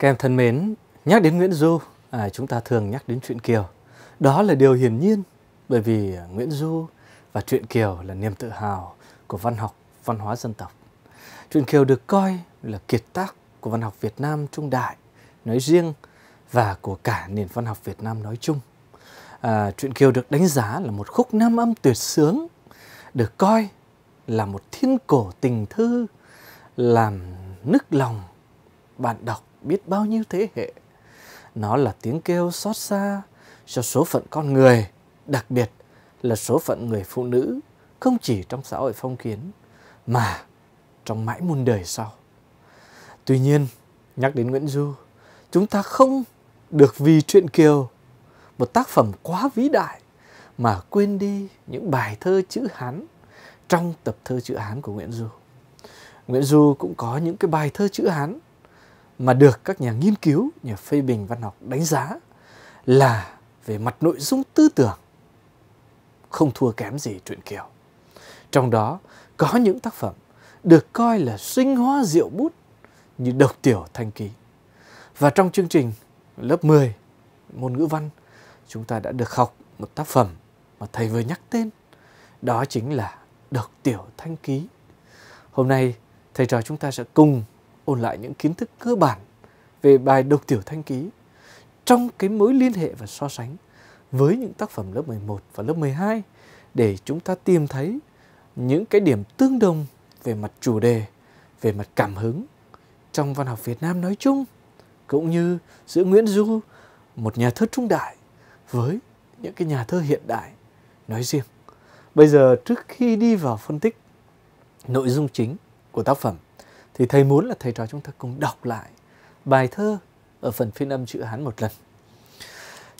Các em thân mến, nhắc đến Nguyễn Du, à, chúng ta thường nhắc đến truyện Kiều. Đó là điều hiển nhiên bởi vì Nguyễn Du và truyện Kiều là niềm tự hào của văn học, văn hóa dân tộc. Truyện Kiều được coi là kiệt tác của văn học Việt Nam trung đại nói riêng và của cả nền văn học Việt Nam nói chung. À, truyện Kiều được đánh giá là một khúc nam âm tuyệt sướng, được coi là một thiên cổ tình thư làm nức lòng bạn đọc biết bao nhiêu thế hệ. Nó là tiếng kêu xót xa cho số phận con người, đặc biệt là số phận người phụ nữ, không chỉ trong xã hội phong kiến, mà trong mãi muôn đời sau. Tuy nhiên, nhắc đến Nguyễn Du, chúng ta không được vì truyện Kiều, một tác phẩm quá vĩ đại, mà quên đi những bài thơ chữ Hán trong tập thơ chữ Hán của Nguyễn Du. Nguyễn Du cũng có những cái bài thơ chữ Hán mà được các nhà nghiên cứu, nhà phê bình văn học đánh giá là về mặt nội dung tư tưởng không thua kém gì truyện Kiều. Trong đó có những tác phẩm được coi là sinh hoa diệu bút như Độc Tiểu Thanh Ký. Và trong chương trình lớp 10 môn ngữ văn chúng ta đã được học một tác phẩm mà thầy vừa nhắc tên. Đó chính là Độc Tiểu Thanh Ký. Hôm nay thầy trò chúng ta sẽ cùng ôn lại những kiến thức cơ bản về bài độc tiểu thanh ký trong cái mối liên hệ và so sánh với những tác phẩm lớp 11 và lớp 12 để chúng ta tìm thấy những cái điểm tương đồng về mặt chủ đề, về mặt cảm hứng trong văn học Việt Nam nói chung cũng như giữa Nguyễn Du, một nhà thơ trung đại với những cái nhà thơ hiện đại nói riêng. Bây giờ trước khi đi vào phân tích nội dung chính của tác phẩm thì thầy muốn là thầy trò chúng ta cùng đọc lại bài thơ ở phần phiên âm chữ Hán một lần.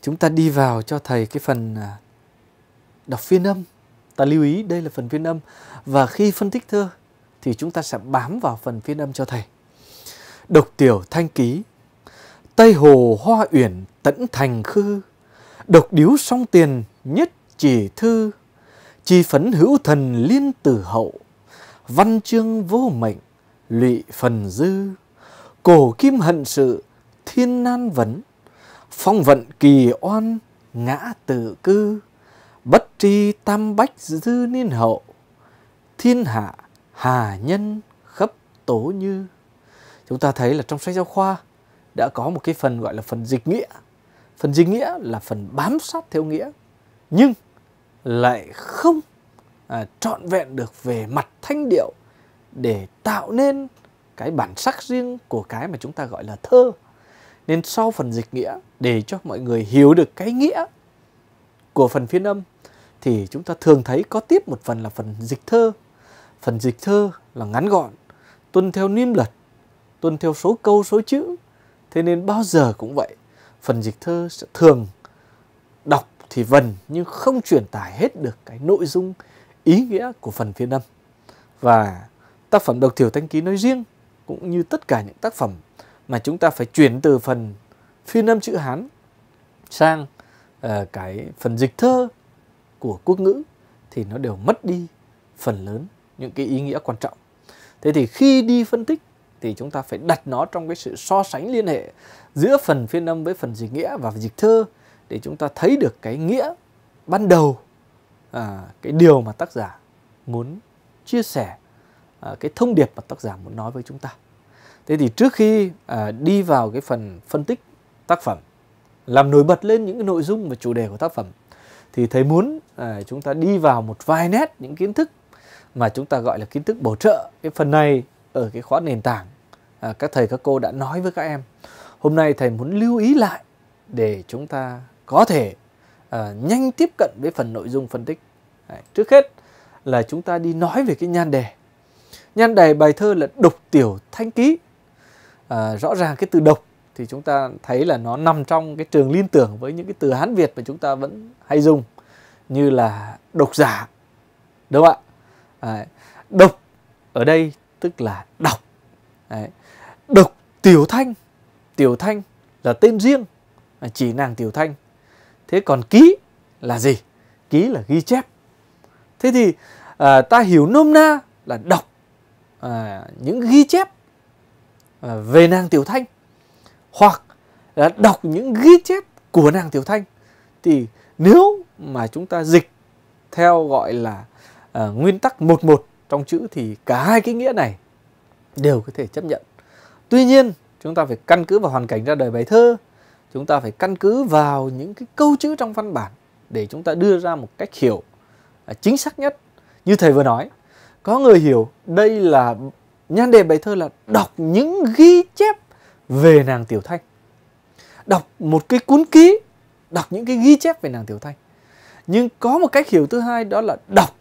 Chúng ta đi vào cho thầy cái phần à, đọc phiên âm. Ta lưu ý đây là phần phiên âm và khi phân tích thơ thì chúng ta sẽ bám vào phần phiên âm cho thầy. Độc tiểu thanh ký Tây hồ hoa uyển tẫn thành khư Độc điếu song tiền nhất chỉ thư Chi phấn hữu thần liên tử hậu Văn chương vô mệnh lụy phần dư cổ kim hận sự thiên nan vấn phong vận kỳ oan ngã tự cư bất tri tam bách dư niên hậu thiên hạ hà nhân khắp tố như chúng ta thấy là trong sách giáo khoa đã có một cái phần gọi là phần dịch nghĩa phần dịch nghĩa là phần bám sát theo nghĩa nhưng lại không à, trọn vẹn được về mặt thanh điệu để tạo nên cái bản sắc riêng của cái mà chúng ta gọi là thơ nên sau phần dịch nghĩa để cho mọi người hiểu được cái nghĩa của phần phiên âm thì chúng ta thường thấy có tiếp một phần là phần dịch thơ phần dịch thơ là ngắn gọn tuân theo niêm luật tuân theo số câu số chữ thế nên bao giờ cũng vậy phần dịch thơ sẽ thường đọc thì vần nhưng không truyền tải hết được cái nội dung ý nghĩa của phần phiên âm và Tác phẩm Độc Thiểu Thanh Ký nói riêng cũng như tất cả những tác phẩm mà chúng ta phải chuyển từ phần phiên âm chữ Hán sang uh, cái phần dịch thơ của quốc ngữ thì nó đều mất đi phần lớn những cái ý nghĩa quan trọng. Thế thì khi đi phân tích thì chúng ta phải đặt nó trong cái sự so sánh liên hệ giữa phần phiên âm với phần dịch nghĩa và dịch thơ để chúng ta thấy được cái nghĩa ban đầu à, cái điều mà tác giả muốn chia sẻ À, cái thông điệp mà tác giả muốn nói với chúng ta thế thì trước khi à, đi vào cái phần phân tích tác phẩm làm nổi bật lên những cái nội dung và chủ đề của tác phẩm thì thầy muốn à, chúng ta đi vào một vài nét những kiến thức mà chúng ta gọi là kiến thức bổ trợ cái phần này ở cái khóa nền tảng à, các thầy các cô đã nói với các em hôm nay thầy muốn lưu ý lại để chúng ta có thể à, nhanh tiếp cận với phần nội dung phân tích Đấy, trước hết là chúng ta đi nói về cái nhan đề nhan đề bài thơ là độc tiểu thanh ký à, rõ ràng cái từ độc thì chúng ta thấy là nó nằm trong cái trường liên tưởng với những cái từ hán việt mà chúng ta vẫn hay dùng như là độc giả đúng không ạ à, độc ở đây tức là đọc Đấy. độc tiểu thanh tiểu thanh là tên riêng à, chỉ nàng tiểu thanh thế còn ký là gì ký là ghi chép thế thì à, ta hiểu nôm na là đọc à, những ghi chép à, về nàng Tiểu Thanh hoặc là đọc những ghi chép của nàng Tiểu Thanh thì nếu mà chúng ta dịch theo gọi là à, nguyên tắc một một trong chữ thì cả hai cái nghĩa này đều có thể chấp nhận. Tuy nhiên, chúng ta phải căn cứ vào hoàn cảnh ra đời bài thơ, chúng ta phải căn cứ vào những cái câu chữ trong văn bản để chúng ta đưa ra một cách hiểu à, chính xác nhất như thầy vừa nói có người hiểu đây là nhan đề bài thơ là đọc những ghi chép về nàng tiểu thanh đọc một cái cuốn ký đọc những cái ghi chép về nàng tiểu thanh nhưng có một cách hiểu thứ hai đó là đọc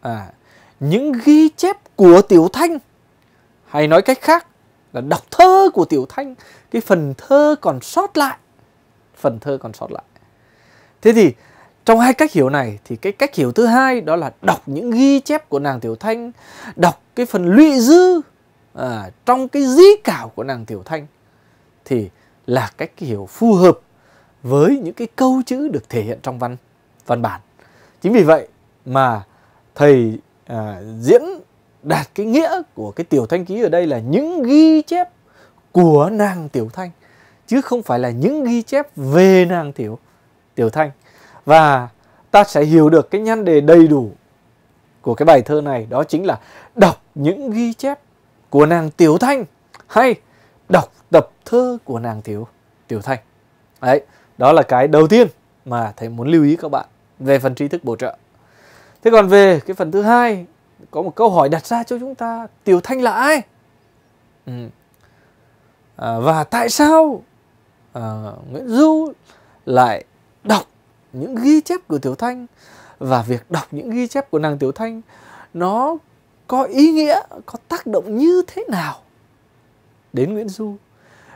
à, những ghi chép của tiểu thanh hay nói cách khác là đọc thơ của tiểu thanh cái phần thơ còn sót lại phần thơ còn sót lại thế thì trong hai cách hiểu này thì cái cách hiểu thứ hai đó là đọc những ghi chép của nàng Tiểu Thanh, đọc cái phần lụy dư à, trong cái dí cảo của nàng Tiểu Thanh thì là cách hiểu phù hợp với những cái câu chữ được thể hiện trong văn văn bản. Chính vì vậy mà thầy à, diễn đạt cái nghĩa của cái Tiểu Thanh ký ở đây là những ghi chép của nàng Tiểu Thanh chứ không phải là những ghi chép về nàng Tiểu Tiểu Thanh và ta sẽ hiểu được cái nhan đề đầy đủ của cái bài thơ này đó chính là đọc những ghi chép của nàng Tiểu Thanh hay đọc tập thơ của nàng Tiểu Tiểu Thanh. Đấy, đó là cái đầu tiên mà thầy muốn lưu ý các bạn về phần tri thức bổ trợ. Thế còn về cái phần thứ hai có một câu hỏi đặt ra cho chúng ta Tiểu Thanh là ai? Ừ. À, và tại sao à, Nguyễn Du lại đọc những ghi chép của Tiểu Thanh và việc đọc những ghi chép của nàng Tiểu Thanh nó có ý nghĩa, có tác động như thế nào đến Nguyễn Du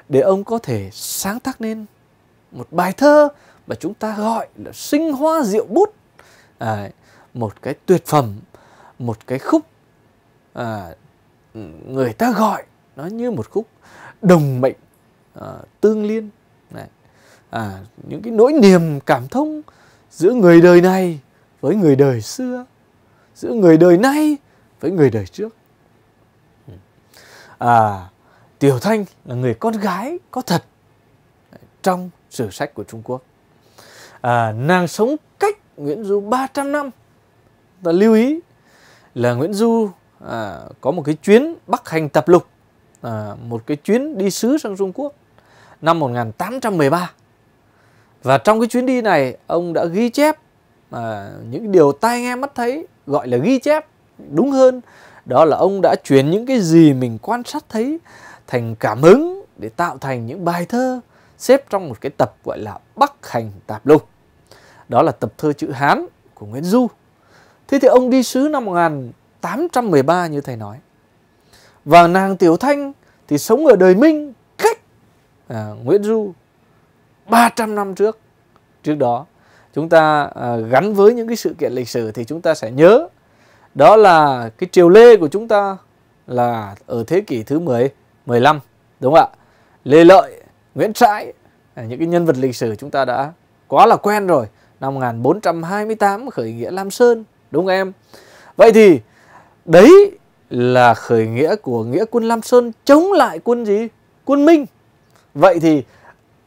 để ông có thể sáng tác nên một bài thơ mà chúng ta gọi là sinh hoa diệu bút à, một cái tuyệt phẩm một cái khúc à, người ta gọi nó như một khúc đồng mệnh à, tương liên này à, những cái nỗi niềm cảm thông giữa người đời này với người đời xưa giữa người đời nay với người đời trước à tiểu thanh là người con gái có thật trong sử sách của trung quốc à, nàng sống cách nguyễn du 300 năm ta lưu ý là nguyễn du à, có một cái chuyến bắc hành tập lục à, một cái chuyến đi sứ sang trung quốc năm 1813 và trong cái chuyến đi này, ông đã ghi chép à, những điều tai nghe mắt thấy, gọi là ghi chép đúng hơn. Đó là ông đã chuyển những cái gì mình quan sát thấy thành cảm hứng để tạo thành những bài thơ xếp trong một cái tập gọi là Bắc Hành Tạp Lục. Đó là tập thơ chữ Hán của Nguyễn Du. Thế thì ông đi sứ năm 1813 như thầy nói. Và nàng Tiểu Thanh thì sống ở đời Minh cách à, Nguyễn Du 300 năm trước trước đó chúng ta à, gắn với những cái sự kiện lịch sử thì chúng ta sẽ nhớ đó là cái triều Lê của chúng ta là ở thế kỷ thứ 10 15 đúng không ạ? Lê Lợi, Nguyễn Trãi à, những cái nhân vật lịch sử chúng ta đã quá là quen rồi. Năm 1428 khởi nghĩa Lam Sơn đúng không em? Vậy thì đấy là khởi nghĩa của nghĩa quân Lam Sơn chống lại quân gì? Quân Minh. Vậy thì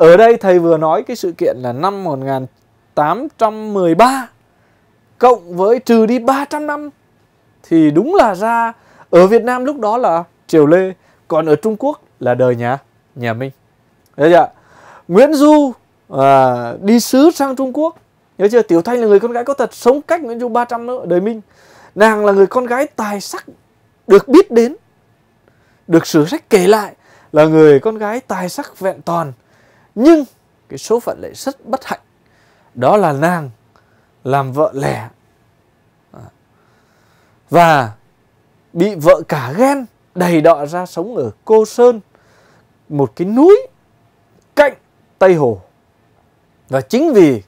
ở đây thầy vừa nói cái sự kiện là năm 1813 cộng với trừ đi 300 năm thì đúng là ra ở Việt Nam lúc đó là Triều Lê, còn ở Trung Quốc là đời nhà nhà Minh. Đấy chưa? Nguyễn Du à, đi sứ sang Trung Quốc. Nhớ chưa? Tiểu Thanh là người con gái có thật sống cách Nguyễn Du 300 nữa, đời Minh. Nàng là người con gái tài sắc được biết đến, được sử sách kể lại là người con gái tài sắc vẹn toàn nhưng cái số phận lại rất bất hạnh đó là nàng làm vợ lẻ à. và bị vợ cả ghen đầy đọa ra sống ở cô sơn một cái núi cạnh tây hồ và chính vì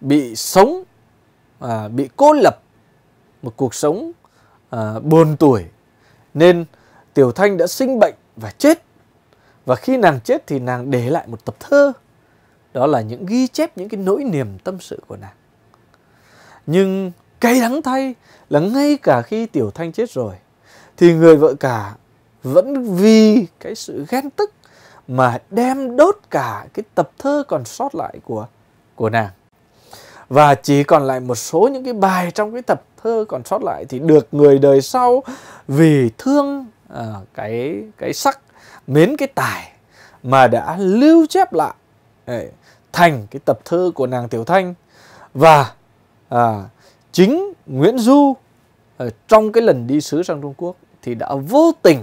bị sống à, bị cô lập một cuộc sống à, buồn tuổi nên tiểu thanh đã sinh bệnh và chết và khi nàng chết thì nàng để lại một tập thơ. Đó là những ghi chép những cái nỗi niềm tâm sự của nàng. Nhưng cay đắng thay là ngay cả khi Tiểu Thanh chết rồi thì người vợ cả vẫn vì cái sự ghen tức mà đem đốt cả cái tập thơ còn sót lại của của nàng. Và chỉ còn lại một số những cái bài trong cái tập thơ còn sót lại thì được người đời sau vì thương à, cái cái sắc mến cái tài mà đã lưu chép lại ấy, thành cái tập thơ của nàng Tiểu Thanh và à, chính Nguyễn Du ở ờ, trong cái lần đi sứ sang Trung Quốc thì đã vô tình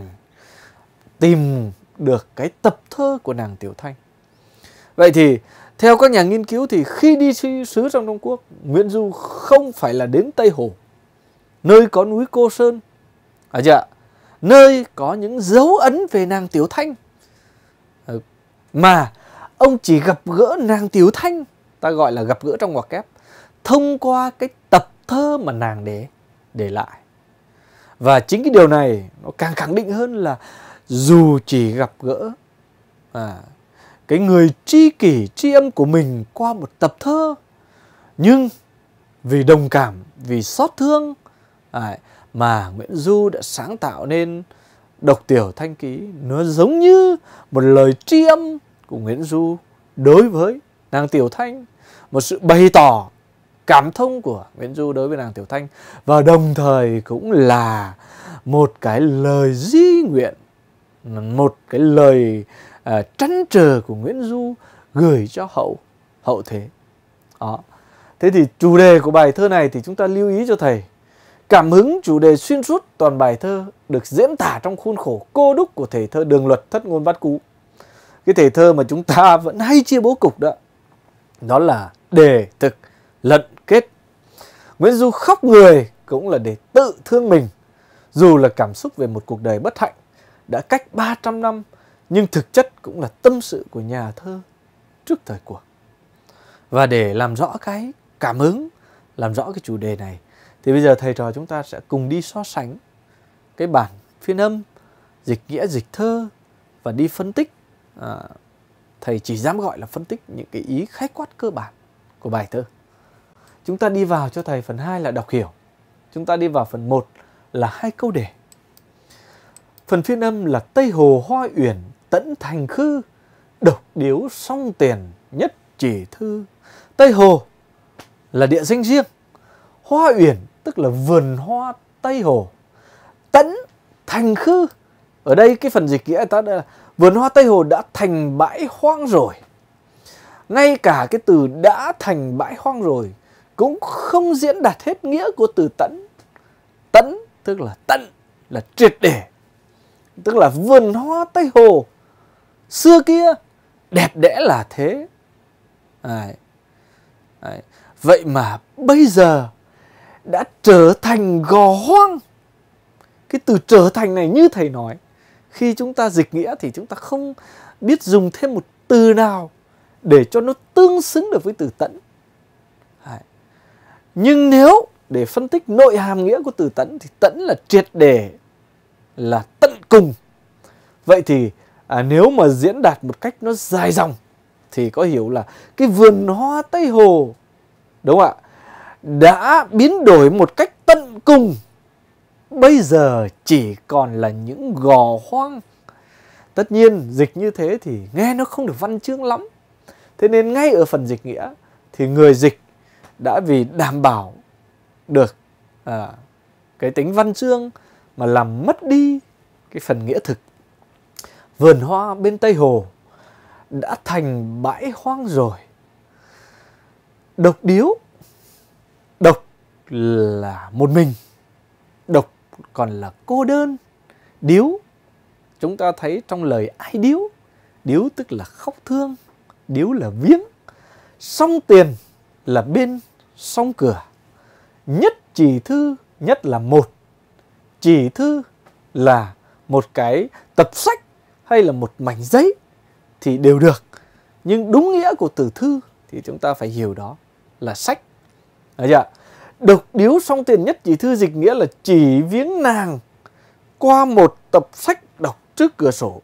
tìm được cái tập thơ của nàng Tiểu Thanh. Vậy thì theo các nhà nghiên cứu thì khi đi sứ sang Trung Quốc, Nguyễn Du không phải là đến Tây Hồ, nơi có núi Cô Sơn, à, dạ, nơi có những dấu ấn về nàng Tiểu Thanh. Ừ, mà ông chỉ gặp gỡ nàng Tiểu Thanh, ta gọi là gặp gỡ trong ngoặc kép, thông qua cái tập thơ mà nàng để để lại. Và chính cái điều này nó càng khẳng định hơn là dù chỉ gặp gỡ à, cái người tri kỷ tri âm của mình qua một tập thơ nhưng vì đồng cảm vì xót thương à, mà Nguyễn Du đã sáng tạo nên độc tiểu thanh ký nó giống như một lời tri âm của Nguyễn Du đối với nàng tiểu thanh một sự bày tỏ cảm thông của Nguyễn Du đối với nàng tiểu thanh và đồng thời cũng là một cái lời di nguyện một cái lời uh, trăn trở của Nguyễn Du gửi cho hậu hậu thế đó thế thì chủ đề của bài thơ này thì chúng ta lưu ý cho thầy Cảm hứng chủ đề xuyên suốt toàn bài thơ được diễn tả trong khuôn khổ cô đúc của thể thơ đường luật thất ngôn bát cú. Cái thể thơ mà chúng ta vẫn hay chia bố cục đó, đó là đề thực lận kết. Nguyễn Du khóc người cũng là để tự thương mình. Dù là cảm xúc về một cuộc đời bất hạnh đã cách 300 năm nhưng thực chất cũng là tâm sự của nhà thơ trước thời cuộc. Và để làm rõ cái cảm hứng, làm rõ cái chủ đề này thì bây giờ thầy trò chúng ta sẽ cùng đi so sánh cái bản phiên âm, dịch nghĩa, dịch thơ và đi phân tích. À, thầy chỉ dám gọi là phân tích những cái ý khái quát cơ bản của bài thơ. Chúng ta đi vào cho thầy phần 2 là đọc hiểu. Chúng ta đi vào phần 1 là hai câu đề. Phần phiên âm là Tây Hồ Hoa Uyển Tẫn Thành Khư Độc Điếu Song Tiền Nhất Chỉ Thư Tây Hồ là địa danh riêng Hoa Uyển tức là vườn hoa Tây Hồ tẫn thành khư ở đây cái phần dịch nghĩa ta đây vườn hoa Tây Hồ đã thành bãi hoang rồi ngay cả cái từ đã thành bãi hoang rồi cũng không diễn đạt hết nghĩa của từ tẫn tẫn tức là tận là triệt để tức là vườn hoa Tây Hồ xưa kia đẹp đẽ là thế Đấy. Đấy. vậy mà bây giờ đã trở thành gò hoang cái từ trở thành này như thầy nói khi chúng ta dịch nghĩa thì chúng ta không biết dùng thêm một từ nào để cho nó tương xứng được với từ tẫn nhưng nếu để phân tích nội hàm nghĩa của từ tẫn thì tẫn là triệt để là tận cùng vậy thì à, nếu mà diễn đạt một cách nó dài dòng thì có hiểu là cái vườn hoa tây hồ đúng không ạ đã biến đổi một cách tận cùng bây giờ chỉ còn là những gò hoang tất nhiên dịch như thế thì nghe nó không được văn chương lắm thế nên ngay ở phần dịch nghĩa thì người dịch đã vì đảm bảo được à, cái tính văn chương mà làm mất đi cái phần nghĩa thực vườn hoa bên tây hồ đã thành bãi hoang rồi độc điếu là một mình độc còn là cô đơn điếu chúng ta thấy trong lời ai điếu điếu tức là khóc thương điếu là viếng song tiền là bên song cửa nhất chỉ thư nhất là một chỉ thư là một cái tập sách hay là một mảnh giấy thì đều được nhưng đúng nghĩa của từ thư thì chúng ta phải hiểu đó là sách Đấy chưa? Độc điếu song tiền nhất chỉ thư dịch nghĩa là chỉ viếng nàng qua một tập sách đọc trước cửa sổ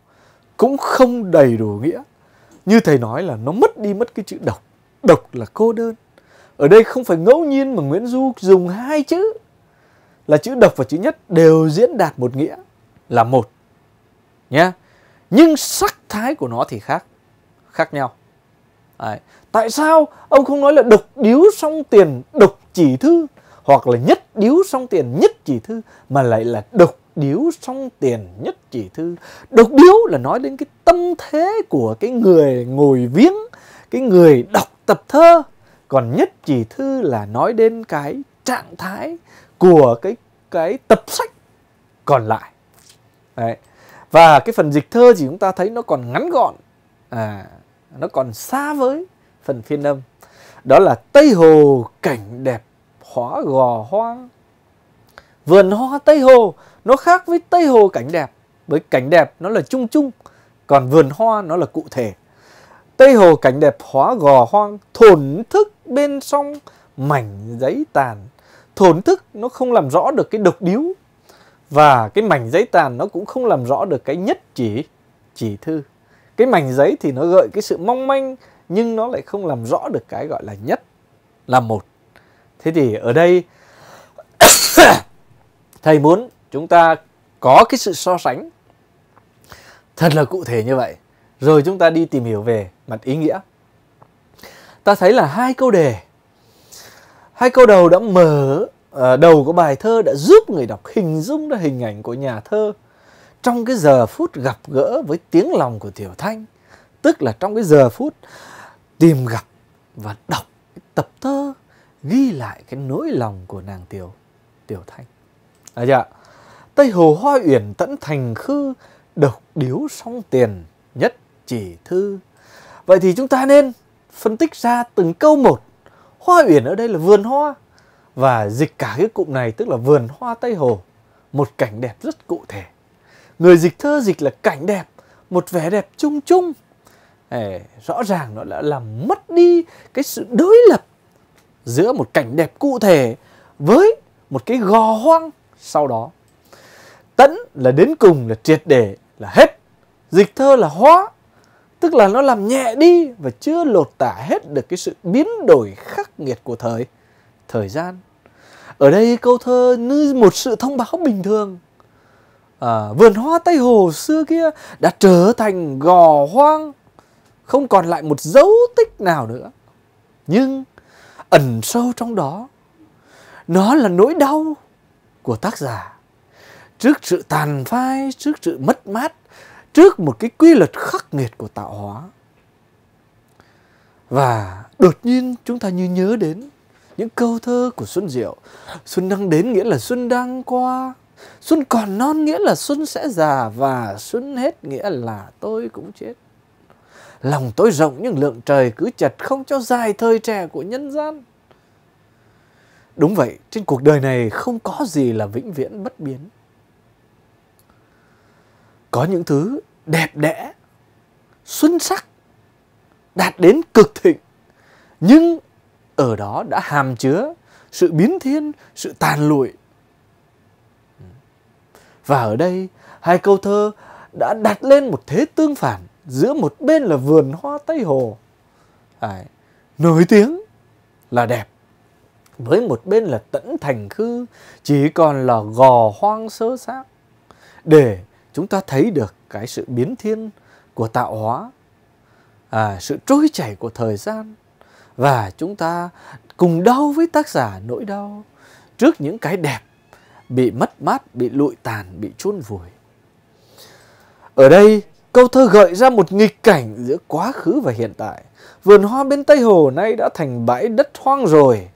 cũng không đầy đủ nghĩa. Như thầy nói là nó mất đi mất cái chữ độc. Độc là cô đơn. Ở đây không phải ngẫu nhiên mà Nguyễn Du dùng hai chữ là chữ độc và chữ nhất đều diễn đạt một nghĩa là một. Nhá. Nhưng sắc thái của nó thì khác, khác nhau. Đấy. Tại sao ông không nói là độc điếu song tiền, độc chỉ thư hoặc là nhất điếu song tiền nhất chỉ thư mà lại là độc điếu song tiền nhất chỉ thư độc điếu là nói đến cái tâm thế của cái người ngồi viếng cái người đọc tập thơ còn nhất chỉ thư là nói đến cái trạng thái của cái cái tập sách còn lại Đấy. và cái phần dịch thơ thì chúng ta thấy nó còn ngắn gọn à nó còn xa với phần phiên âm đó là Tây Hồ cảnh đẹp hóa gò hoang Vườn hoa Tây Hồ nó khác với Tây Hồ cảnh đẹp. Bởi cảnh đẹp nó là chung chung, còn vườn hoa nó là cụ thể. Tây Hồ cảnh đẹp hóa gò hoang, thổn thức bên sông mảnh giấy tàn. Thổn thức nó không làm rõ được cái độc điếu và cái mảnh giấy tàn nó cũng không làm rõ được cái nhất chỉ chỉ thư. Cái mảnh giấy thì nó gợi cái sự mong manh nhưng nó lại không làm rõ được cái gọi là nhất là một thế thì ở đây thầy muốn chúng ta có cái sự so sánh thật là cụ thể như vậy rồi chúng ta đi tìm hiểu về mặt ý nghĩa ta thấy là hai câu đề hai câu đầu đã mở ờ, đầu của bài thơ đã giúp người đọc hình dung ra hình ảnh của nhà thơ trong cái giờ phút gặp gỡ với tiếng lòng của tiểu thanh tức là trong cái giờ phút tìm gặp và đọc tập thơ ghi lại cái nỗi lòng của nàng Tiểu Tiểu Thanh. À dạ. Tây hồ hoa uyển tẫn thành khư, độc điếu song tiền, nhất chỉ thư. Vậy thì chúng ta nên phân tích ra từng câu một. Hoa uyển ở đây là vườn hoa và dịch cả cái cụm này tức là vườn hoa Tây Hồ, một cảnh đẹp rất cụ thể. Người dịch thơ dịch là cảnh đẹp, một vẻ đẹp chung chung rõ ràng nó đã làm mất đi cái sự đối lập giữa một cảnh đẹp cụ thể với một cái gò hoang sau đó tẫn là đến cùng là triệt để là hết dịch thơ là hóa tức là nó làm nhẹ đi và chưa lột tả hết được cái sự biến đổi khắc nghiệt của thời thời gian ở đây câu thơ như một sự thông báo bình thường à, vườn hoa tây hồ xưa kia đã trở thành gò hoang không còn lại một dấu tích nào nữa nhưng ẩn sâu trong đó nó là nỗi đau của tác giả trước sự tàn phai trước sự mất mát trước một cái quy luật khắc nghiệt của tạo hóa và đột nhiên chúng ta như nhớ đến những câu thơ của Xuân Diệu. Xuân đang đến nghĩa là Xuân đang qua. Xuân còn non nghĩa là Xuân sẽ già và Xuân hết nghĩa là tôi cũng chết. Lòng tôi rộng nhưng lượng trời cứ chật không cho dài thời trẻ của nhân gian. Đúng vậy, trên cuộc đời này không có gì là vĩnh viễn bất biến. Có những thứ đẹp đẽ, xuân sắc, đạt đến cực thịnh, nhưng ở đó đã hàm chứa sự biến thiên, sự tàn lụi. Và ở đây, hai câu thơ đã đặt lên một thế tương phản giữa một bên là vườn hoa Tây Hồ à, nổi tiếng là đẹp với một bên là tẫn thành khư chỉ còn là gò hoang sơ xác để chúng ta thấy được cái sự biến thiên của tạo hóa à, sự trôi chảy của thời gian và chúng ta cùng đau với tác giả nỗi đau trước những cái đẹp bị mất mát bị lụi tàn bị chôn vùi ở đây Câu thơ gợi ra một nghịch cảnh giữa quá khứ và hiện tại. Vườn hoa bên Tây Hồ nay đã thành bãi đất hoang rồi.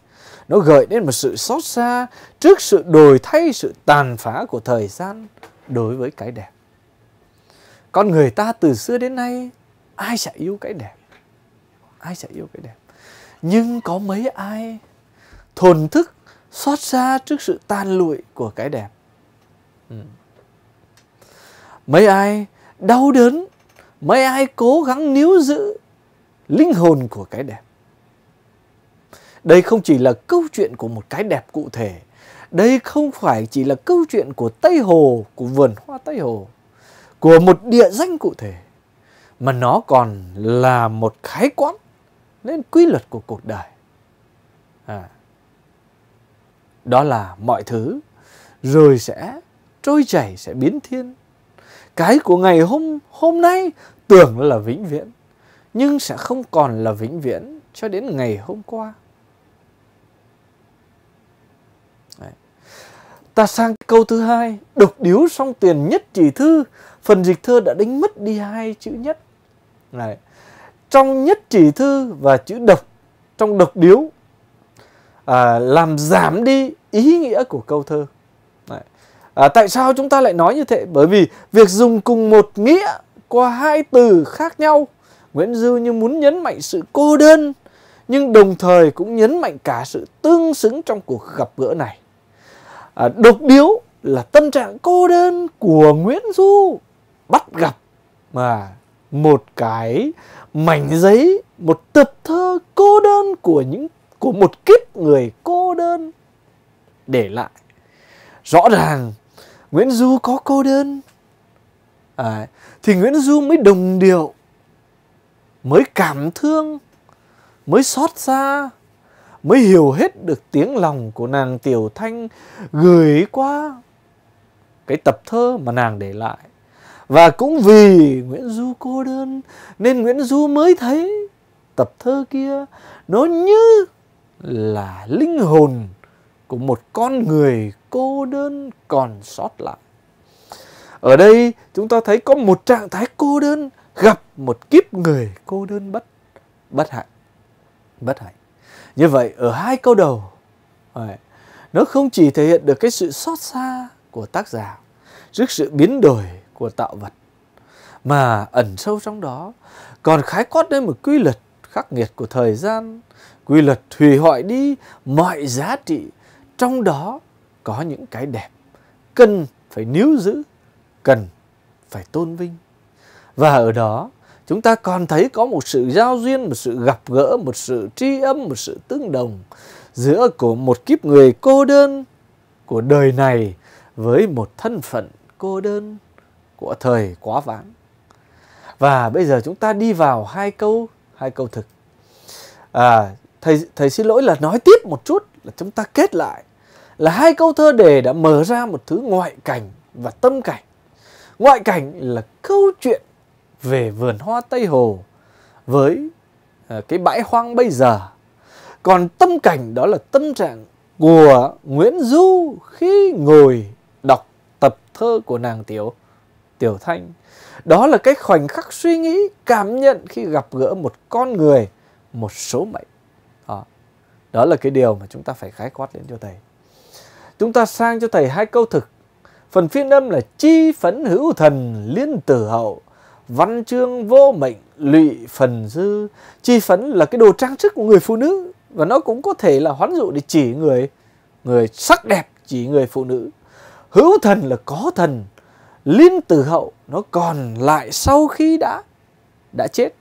Nó gợi đến một sự xót xa trước sự đổi thay, sự tàn phá của thời gian đối với cái đẹp. Con người ta từ xưa đến nay, ai sẽ yêu cái đẹp? Ai sẽ yêu cái đẹp? Nhưng có mấy ai thồn thức, xót xa trước sự tan lụi của cái đẹp? Ừ. Mấy ai đau đớn mấy ai cố gắng níu giữ linh hồn của cái đẹp đây không chỉ là câu chuyện của một cái đẹp cụ thể đây không phải chỉ là câu chuyện của tây hồ của vườn hoa tây hồ của một địa danh cụ thể mà nó còn là một khái quát lên quy luật của cuộc đời à. đó là mọi thứ rồi sẽ trôi chảy sẽ biến thiên cái của ngày hôm hôm nay tưởng là vĩnh viễn nhưng sẽ không còn là vĩnh viễn cho đến ngày hôm qua Đấy. ta sang câu thứ hai đục điếu song tiền nhất chỉ thư phần dịch thơ đã đánh mất đi hai chữ nhất Đấy. trong nhất chỉ thư và chữ độc trong độc điếu à, làm giảm đi ý nghĩa của câu thơ À, tại sao chúng ta lại nói như thế? Bởi vì việc dùng cùng một nghĩa có hai từ khác nhau. Nguyễn Du như muốn nhấn mạnh sự cô đơn nhưng đồng thời cũng nhấn mạnh cả sự tương xứng trong cuộc gặp gỡ này. À, độc điếu là tâm trạng cô đơn của Nguyễn Du bắt gặp mà một cái mảnh giấy, một tập thơ cô đơn của những của một kiếp người cô đơn để lại. Rõ ràng Nguyễn Du có cô đơn à, thì Nguyễn Du mới đồng điệu mới cảm thương mới xót xa mới hiểu hết được tiếng lòng của nàng Tiểu Thanh gửi qua cái tập thơ mà nàng để lại và cũng vì Nguyễn Du cô đơn nên Nguyễn Du mới thấy tập thơ kia nó như là linh hồn của một con người cô đơn còn sót lại. Ở đây chúng ta thấy có một trạng thái cô đơn gặp một kiếp người cô đơn bất bất hạnh. Bất hạnh. Như vậy ở hai câu đầu nó không chỉ thể hiện được cái sự xót xa của tác giả trước sự biến đổi của tạo vật mà ẩn sâu trong đó còn khái quát lên một quy luật khắc nghiệt của thời gian quy luật hủy hoại đi mọi giá trị trong đó có những cái đẹp cần phải níu giữ, cần phải tôn vinh. Và ở đó chúng ta còn thấy có một sự giao duyên, một sự gặp gỡ, một sự tri âm, một sự tương đồng giữa của một kiếp người cô đơn của đời này với một thân phận cô đơn của thời quá vãng. Và bây giờ chúng ta đi vào hai câu, hai câu thực. À, thầy thầy xin lỗi là nói tiếp một chút là chúng ta kết lại là hai câu thơ đề đã mở ra một thứ ngoại cảnh và tâm cảnh. Ngoại cảnh là câu chuyện về vườn hoa Tây Hồ với ờ, cái bãi hoang bây giờ. Còn tâm cảnh đó là tâm trạng của Nguyễn Du khi ngồi đọc tập thơ của nàng Tiểu Tiểu Thanh. Đó là cái khoảnh khắc suy nghĩ, cảm nhận khi gặp gỡ một con người, một số mệnh. Đó, đó là cái điều mà chúng ta phải khái quát đến cho thầy. Chúng ta sang cho thầy hai câu thực. Phần phiên âm là chi phấn hữu thần liên tử hậu, văn chương vô mệnh lụy phần dư. Chi phấn là cái đồ trang sức của người phụ nữ và nó cũng có thể là hoán dụ để chỉ người người sắc đẹp, chỉ người phụ nữ. Hữu thần là có thần, liên tử hậu nó còn lại sau khi đã đã chết.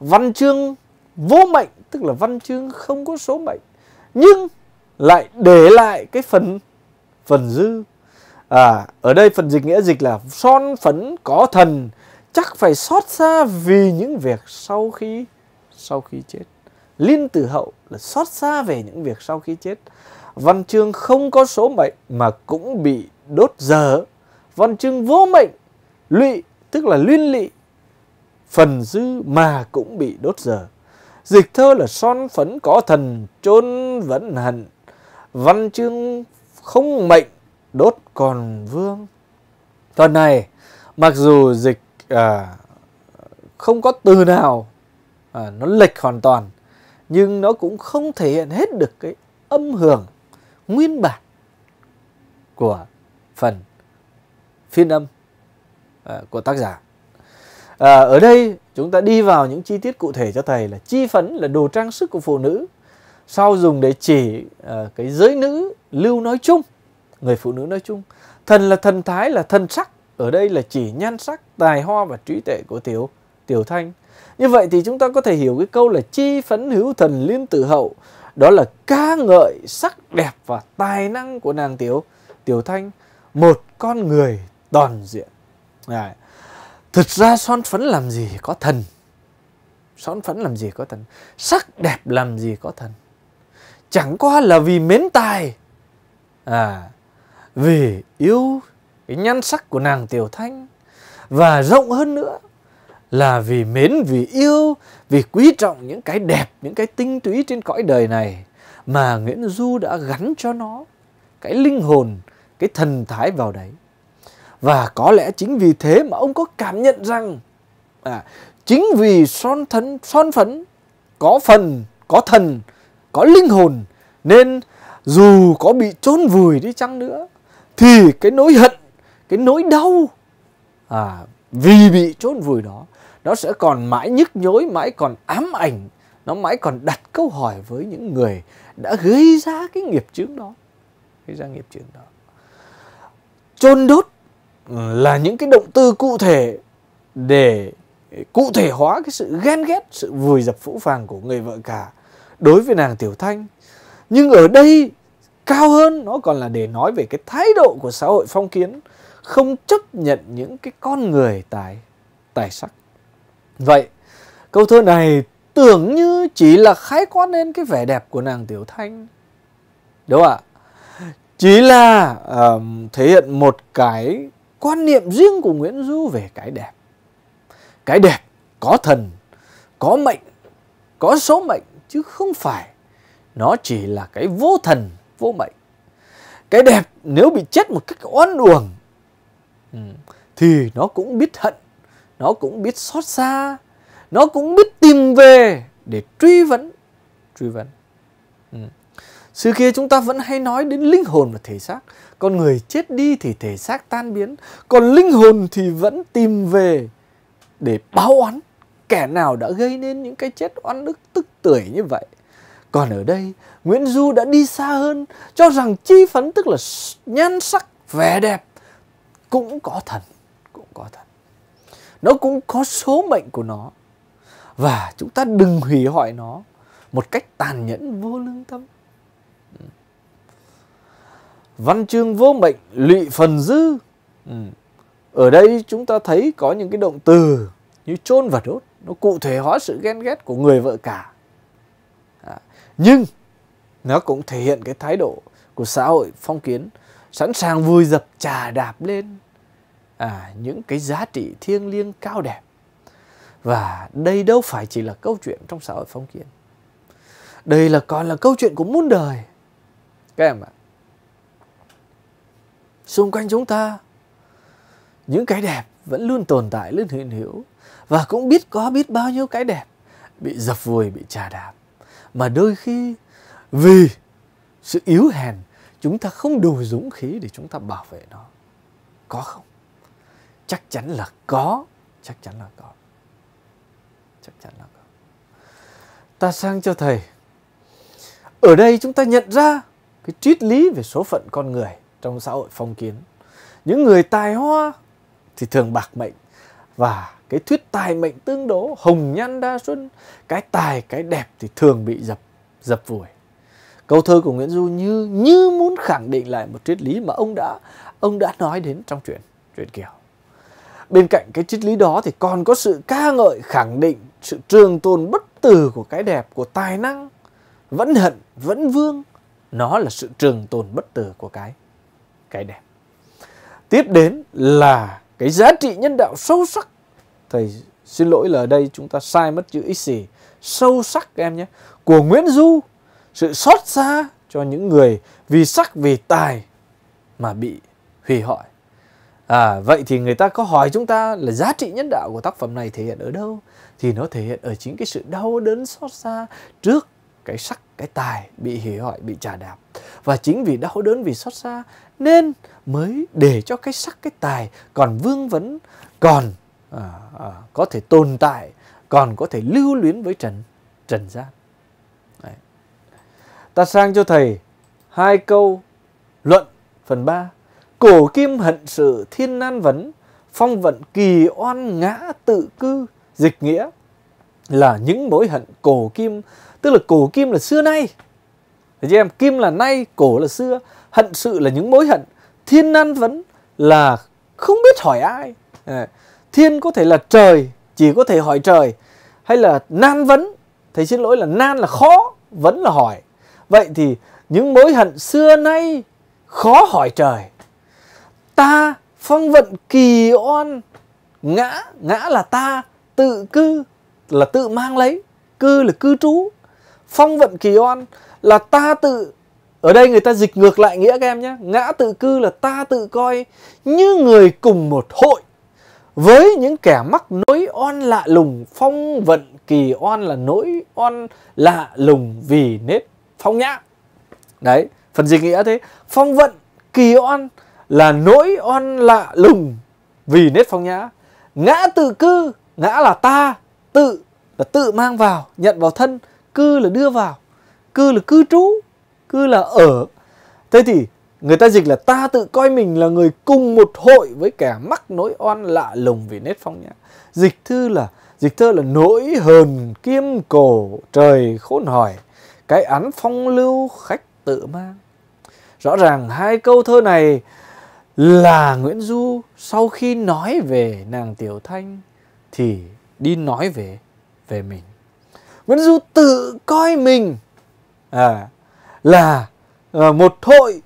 Văn chương vô mệnh tức là văn chương không có số mệnh. Nhưng lại để lại cái phần phần dư à ở đây phần dịch nghĩa dịch là son phấn có thần chắc phải xót xa vì những việc sau khi sau khi chết liên tử hậu là xót xa về những việc sau khi chết văn chương không có số mệnh mà cũng bị đốt dở văn chương vô mệnh lụy tức là liên lụy phần dư mà cũng bị đốt dở dịch thơ là son phấn có thần chôn vẫn hận văn chương không mệnh đốt còn vương tuần này mặc dù dịch à, không có từ nào à, nó lệch hoàn toàn nhưng nó cũng không thể hiện hết được cái âm hưởng nguyên bản của phần phiên âm à, của tác giả à, ở đây chúng ta đi vào những chi tiết cụ thể cho thầy là chi phấn là đồ trang sức của phụ nữ sau dùng để chỉ uh, cái giới nữ lưu nói chung người phụ nữ nói chung thần là thần thái là thần sắc ở đây là chỉ nhan sắc tài hoa và trí tuệ của tiểu tiểu thanh như vậy thì chúng ta có thể hiểu cái câu là chi phấn hữu thần liên tử hậu đó là ca ngợi sắc đẹp và tài năng của nàng tiểu tiểu thanh một con người toàn diện Đấy. thực ra son phấn làm gì có thần son phấn làm gì có thần sắc đẹp làm gì có thần chẳng qua là vì mến tài à vì yêu cái nhan sắc của nàng tiểu thanh và rộng hơn nữa là vì mến vì yêu vì quý trọng những cái đẹp những cái tinh túy trên cõi đời này mà nguyễn du đã gắn cho nó cái linh hồn cái thần thái vào đấy và có lẽ chính vì thế mà ông có cảm nhận rằng à, chính vì son thân son phấn có phần có thần có linh hồn nên dù có bị chôn vùi đi chăng nữa thì cái nỗi hận cái nỗi đau à, vì bị chôn vùi đó nó sẽ còn mãi nhức nhối mãi còn ám ảnh nó mãi còn đặt câu hỏi với những người đã gây ra cái nghiệp chướng đó gây ra nghiệp chướng đó chôn đốt ừ, là những cái động tư cụ thể để cụ thể hóa cái sự ghen ghét sự vùi dập phũ phàng của người vợ cả đối với nàng Tiểu Thanh. Nhưng ở đây cao hơn nó còn là để nói về cái thái độ của xã hội phong kiến không chấp nhận những cái con người tài tài sắc. Vậy câu thơ này tưởng như chỉ là khái quát lên cái vẻ đẹp của nàng Tiểu Thanh. Đúng không ạ? Chỉ là um, thể hiện một cái quan niệm riêng của Nguyễn Du về cái đẹp. Cái đẹp có thần, có mệnh, có số mệnh chứ không phải nó chỉ là cái vô thần vô mệnh cái đẹp nếu bị chết một cách oan uổng ừ, thì nó cũng biết hận nó cũng biết xót xa nó cũng biết tìm về để truy vấn truy vấn ừ. xưa kia chúng ta vẫn hay nói đến linh hồn và thể xác con người chết đi thì thể xác tan biến còn linh hồn thì vẫn tìm về để báo oán kẻ nào đã gây nên những cái chết oan ức tức tưởi như vậy. Còn ở đây, Nguyễn Du đã đi xa hơn, cho rằng chi phấn tức là nhan sắc, vẻ đẹp cũng có thần, cũng có thần. Nó cũng có số mệnh của nó. Và chúng ta đừng hủy hoại nó một cách tàn nhẫn vô lương tâm. Ừ. Văn chương vô mệnh lụy phần dư. Ừ. Ở đây chúng ta thấy có những cái động từ như chôn và đốt nó cụ thể hóa sự ghen ghét của người vợ cả à, nhưng nó cũng thể hiện cái thái độ của xã hội phong kiến sẵn sàng vùi dập trà đạp lên à, những cái giá trị thiêng liêng cao đẹp và đây đâu phải chỉ là câu chuyện trong xã hội phong kiến đây là còn là câu chuyện của muôn đời các em ạ xung quanh chúng ta những cái đẹp vẫn luôn tồn tại luôn hiện hữu và cũng biết có biết bao nhiêu cái đẹp bị dập vùi bị trà đạp mà đôi khi vì sự yếu hèn chúng ta không đủ dũng khí để chúng ta bảo vệ nó có không chắc chắn là có chắc chắn là có chắc chắn là có ta sang cho thầy ở đây chúng ta nhận ra cái triết lý về số phận con người trong xã hội phong kiến những người tài hoa thì thường bạc mệnh và cái thuyết tài mệnh tương đố hồng nhan đa xuân cái tài cái đẹp thì thường bị dập dập vùi câu thơ của nguyễn du như như muốn khẳng định lại một triết lý mà ông đã ông đã nói đến trong truyện truyện kiều bên cạnh cái triết lý đó thì còn có sự ca ngợi khẳng định sự trường tồn bất tử của cái đẹp của tài năng vẫn hận vẫn vương nó là sự trường tồn bất tử của cái cái đẹp tiếp đến là cái giá trị nhân đạo sâu sắc thầy xin lỗi là ở đây chúng ta sai mất chữ ít xì sâu sắc em nhé của Nguyễn Du sự xót xa cho những người vì sắc vì tài mà bị hủy hoại à vậy thì người ta có hỏi chúng ta là giá trị nhân đạo của tác phẩm này thể hiện ở đâu thì nó thể hiện ở chính cái sự đau đớn xót xa trước cái sắc cái tài bị hủy hoại bị trà đạp và chính vì đau đớn vì xót xa nên mới để cho cái sắc cái tài còn vương vấn còn à, à, có thể tồn tại còn có thể lưu luyến với trần trần gian Đấy. ta sang cho thầy hai câu luận phần 3 cổ kim hận sự thiên nan vấn phong vận kỳ oan ngã tự cư dịch nghĩa là những mối hận cổ kim tức là cổ kim là xưa nay Thấy chưa em kim là nay cổ là xưa hận sự là những mối hận thiên nan vấn là không biết hỏi ai thiên có thể là trời chỉ có thể hỏi trời hay là nan vấn thầy xin lỗi là nan là khó vẫn là hỏi vậy thì những mối hận xưa nay khó hỏi trời ta phong vận kỳ oan ngã ngã là ta tự cư là tự mang lấy cư là cư trú phong vận kỳ oan là ta tự ở đây người ta dịch ngược lại nghĩa các em nhé ngã tự cư là ta tự coi như người cùng một hội với những kẻ mắc nỗi oan lạ lùng phong vận kỳ oan là nỗi oan lạ lùng vì nết phong nhã đấy phần dịch nghĩa thế phong vận kỳ oan là nỗi oan lạ lùng vì nết phong nhã ngã tự cư ngã là ta tự là tự mang vào nhận vào thân cư là đưa vào cư là cư trú cư là ở thế thì Người ta dịch là ta tự coi mình là người cùng một hội với kẻ mắc nỗi oan lạ lùng vì nét phong nhã. Dịch thư là dịch thơ là nỗi hờn kiêm cổ trời khôn hỏi, cái án phong lưu khách tự mang. Rõ ràng hai câu thơ này là Nguyễn Du sau khi nói về nàng Tiểu Thanh thì đi nói về về mình. Nguyễn Du tự coi mình à, là à, một hội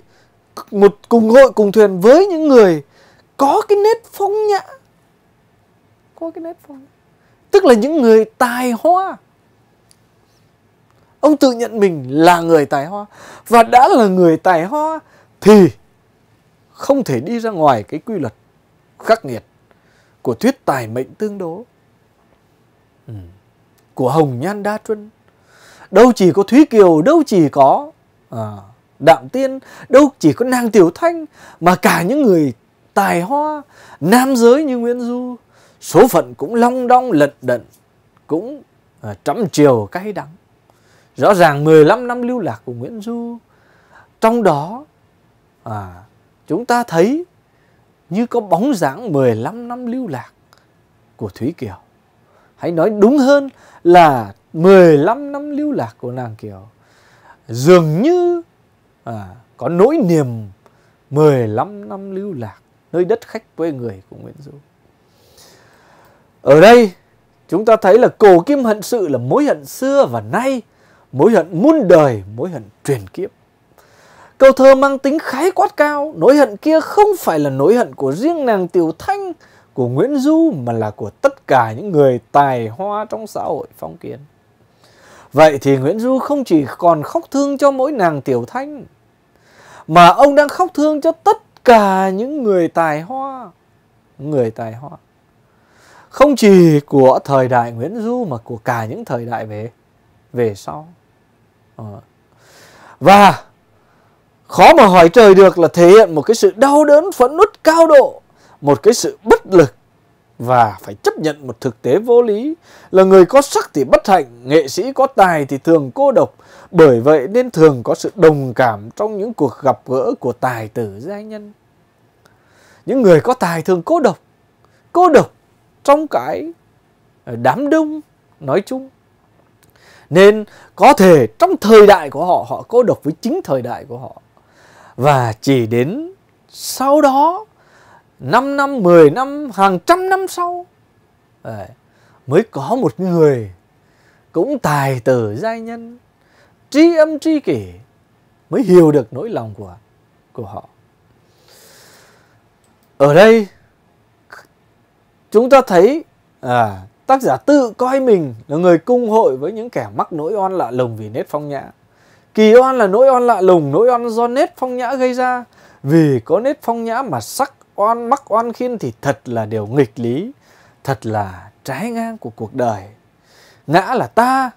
một cùng hội cùng thuyền với những người có cái nét phong nhã có cái nét phong tức là những người tài hoa ông tự nhận mình là người tài hoa và đã là người tài hoa thì không thể đi ra ngoài cái quy luật khắc nghiệt của thuyết tài mệnh tương đối ừ. của hồng nhan đa xuân đâu chỉ có thúy kiều đâu chỉ có à, Đạm Tiên đâu chỉ có nàng Tiểu Thanh mà cả những người tài hoa, nam giới như Nguyễn Du. Số phận cũng long đong lận đận, cũng à, trẫm chiều cay đắng. Rõ ràng 15 năm lưu lạc của Nguyễn Du, trong đó à, chúng ta thấy như có bóng dáng 15 năm lưu lạc của Thúy Kiều. Hãy nói đúng hơn là 15 năm lưu lạc của nàng Kiều. Dường như à, có nỗi niềm 15 năm lưu lạc nơi đất khách quê người của Nguyễn Du. Ở đây chúng ta thấy là cổ kim hận sự là mối hận xưa và nay, mối hận muôn đời, mối hận truyền kiếp. Câu thơ mang tính khái quát cao, nỗi hận kia không phải là nỗi hận của riêng nàng Tiểu Thanh, của Nguyễn Du mà là của tất cả những người tài hoa trong xã hội phong kiến. Vậy thì Nguyễn Du không chỉ còn khóc thương cho mỗi nàng Tiểu Thanh mà ông đang khóc thương cho tất cả những người tài hoa người tài hoa không chỉ của thời đại Nguyễn Du mà của cả những thời đại về về sau ờ. và khó mà hỏi trời được là thể hiện một cái sự đau đớn phẫn nứt cao độ một cái sự bất lực và phải chấp nhận một thực tế vô lý là người có sắc thì bất hạnh, nghệ sĩ có tài thì thường cô độc, bởi vậy nên thường có sự đồng cảm trong những cuộc gặp gỡ của tài tử giai nhân. Những người có tài thường cô độc, cô độc trong cái ờ, đám đông nói chung. Nên có thể trong thời đại của họ, họ cô độc với chính thời đại của họ. Và chỉ đến sau đó 5 năm, 10 năm, hàng trăm năm sau Đấy. mới có một người cũng tài tử giai nhân, tri âm tri kỷ mới hiểu được nỗi lòng của của họ. Ở đây chúng ta thấy à, tác giả tự coi mình là người cung hội với những kẻ mắc nỗi oan lạ lùng vì nết phong nhã. Kỳ oan là nỗi oan lạ lùng, nỗi oan do nết phong nhã gây ra. Vì có nết phong nhã mà sắc oan mắc oan khiên thì thật là điều nghịch lý, thật là trái ngang của cuộc đời. Ngã là ta,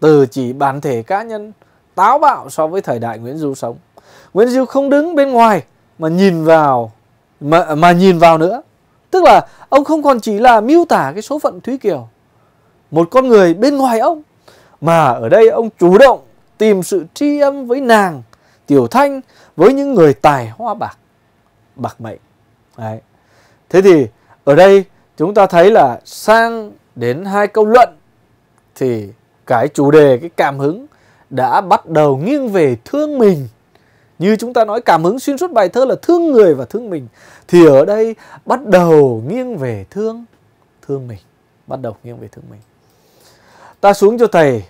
từ chỉ bản thể cá nhân, táo bạo so với thời đại Nguyễn Du sống. Nguyễn Du không đứng bên ngoài mà nhìn vào mà mà nhìn vào nữa. Tức là ông không còn chỉ là miêu tả cái số phận Thúy Kiều, một con người bên ngoài ông mà ở đây ông chủ động tìm sự tri âm với nàng Tiểu Thanh với những người tài hoa bạc bạc mệnh Đấy. Thế thì ở đây chúng ta thấy là sang đến hai câu luận thì cái chủ đề cái cảm hứng đã bắt đầu nghiêng về thương mình như chúng ta nói cảm hứng xuyên suốt bài thơ là thương người và thương mình thì ở đây bắt đầu nghiêng về thương thương mình bắt đầu nghiêng về thương mình ta xuống cho thầy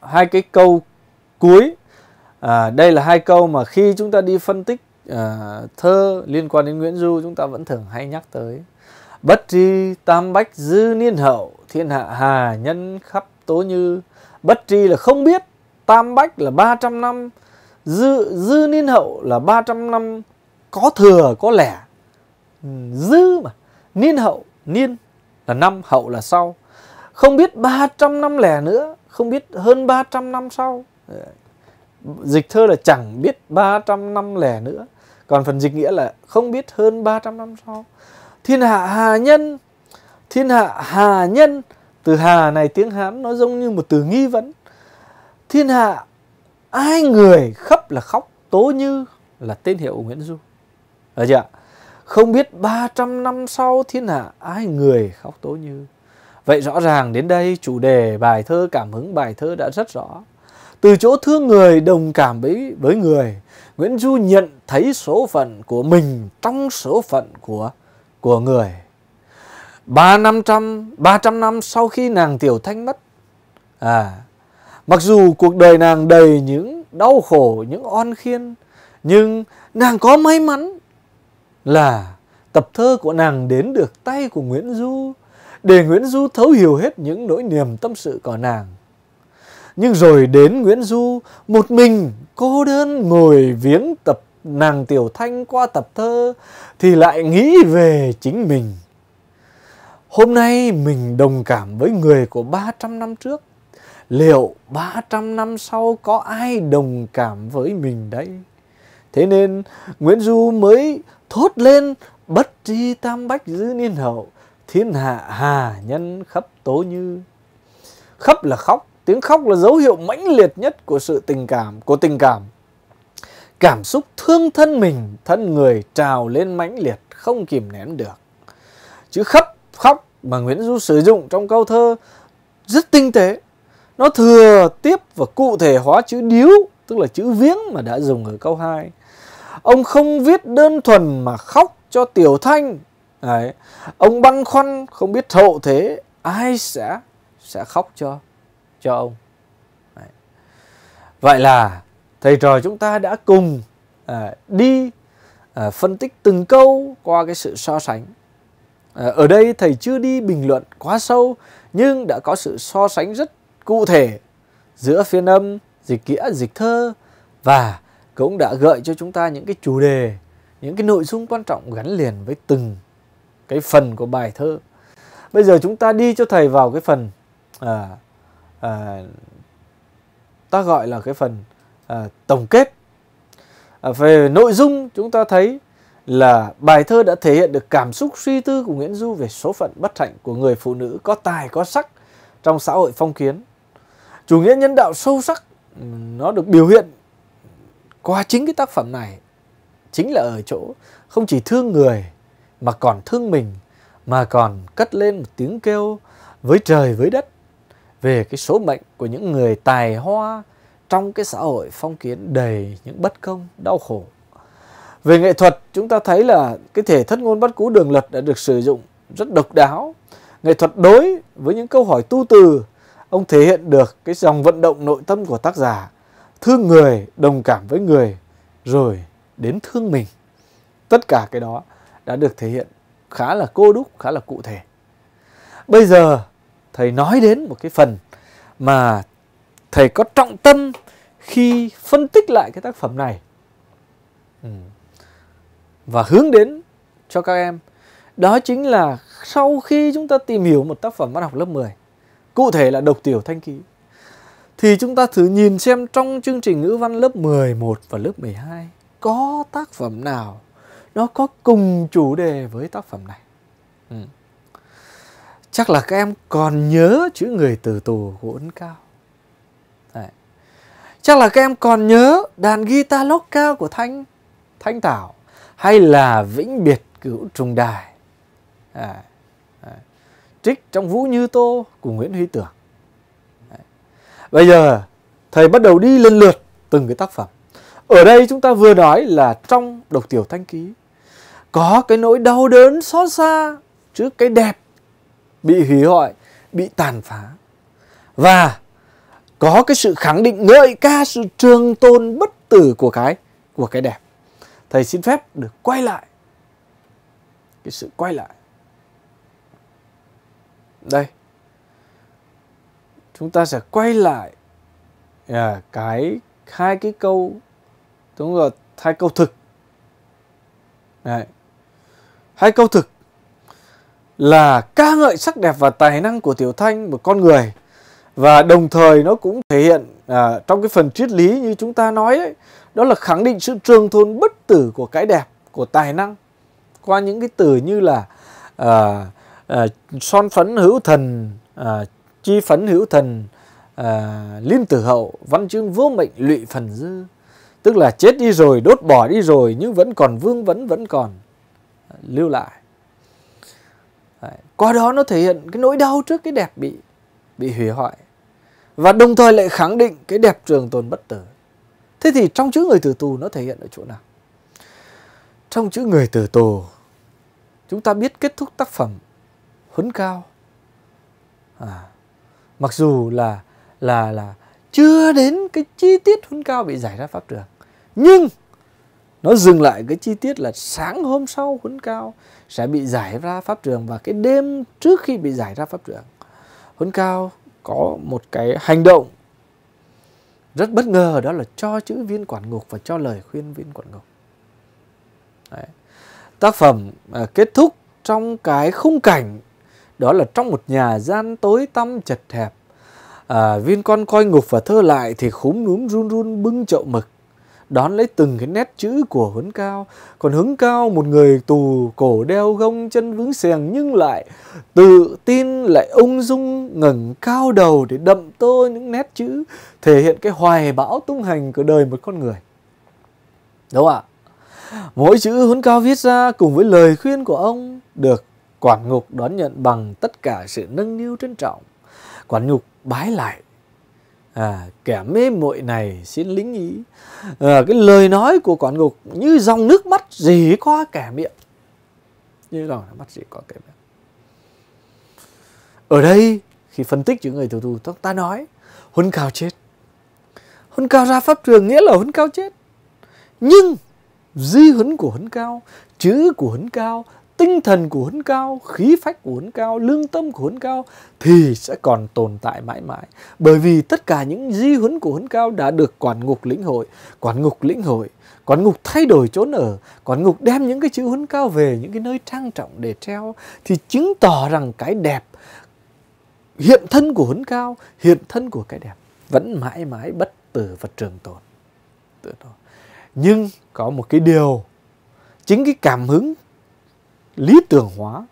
hai cái câu cuối à, đây là hai câu mà khi chúng ta đi phân tích uh, thơ liên quan đến Nguyễn Du chúng ta vẫn thường hay nhắc tới bất tri tam bách dư niên hậu thiên hạ hà nhân khắp tố như bất tri là không biết tam bách là 300 năm dư dư niên hậu là 300 năm có thừa có lẻ ừ, dư mà niên hậu niên là năm hậu là sau không biết 300 năm lẻ nữa không biết hơn 300 năm sau ờ, dịch thơ là chẳng biết 300 năm lẻ nữa còn phần dịch nghĩa là không biết hơn 300 năm sau. Thiên hạ hà nhân, thiên hạ hà nhân, từ hà này tiếng Hán nó giống như một từ nghi vấn. Thiên hạ ai người khắp là khóc, tố như là tên hiệu Nguyễn Du. ở chưa Không biết 300 năm sau thiên hạ ai người khóc tố như. Vậy rõ ràng đến đây chủ đề bài thơ cảm hứng bài thơ đã rất rõ từ chỗ thương người đồng cảm với với người Nguyễn Du nhận thấy số phận của mình trong số phận của của người ba năm trăm ba trăm năm sau khi nàng Tiểu Thanh mất à mặc dù cuộc đời nàng đầy những đau khổ những on khiên nhưng nàng có may mắn là tập thơ của nàng đến được tay của Nguyễn Du để Nguyễn Du thấu hiểu hết những nỗi niềm tâm sự của nàng nhưng rồi đến Nguyễn Du, một mình cô đơn ngồi viếng tập nàng Tiểu Thanh qua tập thơ thì lại nghĩ về chính mình. Hôm nay mình đồng cảm với người của 300 năm trước. Liệu 300 năm sau có ai đồng cảm với mình đấy? Thế nên Nguyễn Du mới thốt lên bất tri tam bách dư niên hậu, thiên hạ hà nhân khắp tố như. Khắp là khóc, Tiếng khóc là dấu hiệu mãnh liệt nhất của sự tình cảm, của tình cảm. Cảm xúc thương thân mình, thân người trào lên mãnh liệt, không kìm nén được. Chữ khóc, khóc mà Nguyễn Du sử dụng trong câu thơ rất tinh tế. Nó thừa tiếp và cụ thể hóa chữ điếu, tức là chữ viếng mà đã dùng ở câu 2. Ông không viết đơn thuần mà khóc cho Tiểu Thanh. Đấy. Ông băn khoăn không biết hậu thế ai sẽ sẽ khóc cho cho ông Đấy. vậy là thầy trò chúng ta đã cùng à, đi à, phân tích từng câu qua cái sự so sánh à, ở đây thầy chưa đi bình luận quá sâu nhưng đã có sự so sánh rất cụ thể giữa phiên âm dịch nghĩa dịch thơ và cũng đã gợi cho chúng ta những cái chủ đề những cái nội dung quan trọng gắn liền với từng cái phần của bài thơ bây giờ chúng ta đi cho thầy vào cái phần à, à, ta gọi là cái phần à, tổng kết à, về nội dung chúng ta thấy là bài thơ đã thể hiện được cảm xúc suy tư của Nguyễn Du về số phận bất hạnh của người phụ nữ có tài có sắc trong xã hội phong kiến. Chủ nghĩa nhân đạo sâu sắc nó được biểu hiện qua chính cái tác phẩm này chính là ở chỗ không chỉ thương người mà còn thương mình mà còn cất lên một tiếng kêu với trời với đất về cái số mệnh của những người tài hoa trong cái xã hội phong kiến đầy những bất công, đau khổ. Về nghệ thuật, chúng ta thấy là cái thể thất ngôn bất cú đường luật đã được sử dụng rất độc đáo. Nghệ thuật đối với những câu hỏi tu từ, ông thể hiện được cái dòng vận động nội tâm của tác giả, thương người, đồng cảm với người, rồi đến thương mình. Tất cả cái đó đã được thể hiện khá là cô đúc, khá là cụ thể. Bây giờ thầy nói đến một cái phần mà thầy có trọng tâm khi phân tích lại cái tác phẩm này ừ. và hướng đến cho các em đó chính là sau khi chúng ta tìm hiểu một tác phẩm văn học lớp 10 cụ thể là độc tiểu thanh ký thì chúng ta thử nhìn xem trong chương trình ngữ văn lớp 11 và lớp 12 có tác phẩm nào nó có cùng chủ đề với tác phẩm này. Ừ chắc là các em còn nhớ chữ người từ tù của Ấn Cao. Đấy. Chắc là các em còn nhớ đàn guitar lốc cao của Thanh Thanh thảo hay là Vĩnh Biệt Cửu Trùng Đài. Đấy. Đấy. Trích trong Vũ Như Tô của Nguyễn Huy Tưởng. Đấy. Bây giờ thầy bắt đầu đi lần lượt từng cái tác phẩm. Ở đây chúng ta vừa nói là trong độc tiểu thanh ký có cái nỗi đau đớn xót xa trước cái đẹp bị hủy hoại, bị tàn phá. Và có cái sự khẳng định ngợi ca sự trường tôn bất tử của cái của cái đẹp. Thầy xin phép được quay lại cái sự quay lại. Đây. Chúng ta sẽ quay lại à, cái hai cái câu đúng rồi hai câu thực Đấy. hai câu thực là ca ngợi sắc đẹp và tài năng của Tiểu Thanh một con người và đồng thời nó cũng thể hiện à, trong cái phần triết lý như chúng ta nói ấy, đó là khẳng định sự trường tồn bất tử của cái đẹp của tài năng qua những cái từ như là à, à, son phấn hữu thần à, chi phấn hữu thần à, liêm tử hậu văn chương vô mệnh lụy phần dư tức là chết đi rồi đốt bỏ đi rồi nhưng vẫn còn vương vấn vẫn còn lưu lại qua đó nó thể hiện cái nỗi đau trước cái đẹp bị bị hủy hoại và đồng thời lại khẳng định cái đẹp trường tồn bất tử thế thì trong chữ người tử tù nó thể hiện ở chỗ nào trong chữ người tử tù chúng ta biết kết thúc tác phẩm huấn cao à, mặc dù là là là chưa đến cái chi tiết huấn cao bị giải ra pháp trường nhưng nó dừng lại cái chi tiết là sáng hôm sau huấn cao sẽ bị giải ra pháp trường và cái đêm trước khi bị giải ra pháp trường Huấn Cao có một cái hành động rất bất ngờ đó là cho chữ viên quản ngục và cho lời khuyên viên quản ngục Đấy. tác phẩm à, kết thúc trong cái khung cảnh đó là trong một nhà gian tối tăm chật hẹp à, viên con coi ngục và thơ lại thì khúm núm run run bưng chậu mực đón lấy từng cái nét chữ của Huấn Cao. Còn Huấn Cao một người tù cổ đeo gông chân vướng xèng nhưng lại tự tin lại ung dung ngẩng cao đầu để đậm tô những nét chữ thể hiện cái hoài bão tung hành của đời một con người. Đúng không ạ? Mỗi chữ Huấn Cao viết ra cùng với lời khuyên của ông được quản ngục đón nhận bằng tất cả sự nâng niu trân trọng. Quản ngục bái lại à, kẻ mê muội này xin lính ý à, cái lời nói của quản ngục như dòng nước mắt rỉ qua kẻ miệng như dòng nước mắt rỉ qua kẻ miệng ở đây khi phân tích những người tù tù ta nói huân cao chết huân cao ra pháp trường nghĩa là huân cao chết nhưng di huấn của huấn cao chữ của huấn cao tinh thần của huấn cao, khí phách của huấn cao, lương tâm của huấn cao thì sẽ còn tồn tại mãi mãi. Bởi vì tất cả những di huấn của huấn cao đã được quản ngục lĩnh hội, quản ngục lĩnh hội, quản ngục thay đổi chỗ ở, quản ngục đem những cái chữ huấn cao về những cái nơi trang trọng để treo thì chứng tỏ rằng cái đẹp hiện thân của huấn cao, hiện thân của cái đẹp vẫn mãi mãi bất tử và trường tồn. Nhưng có một cái điều chính cái cảm hứng lý tưởng hóa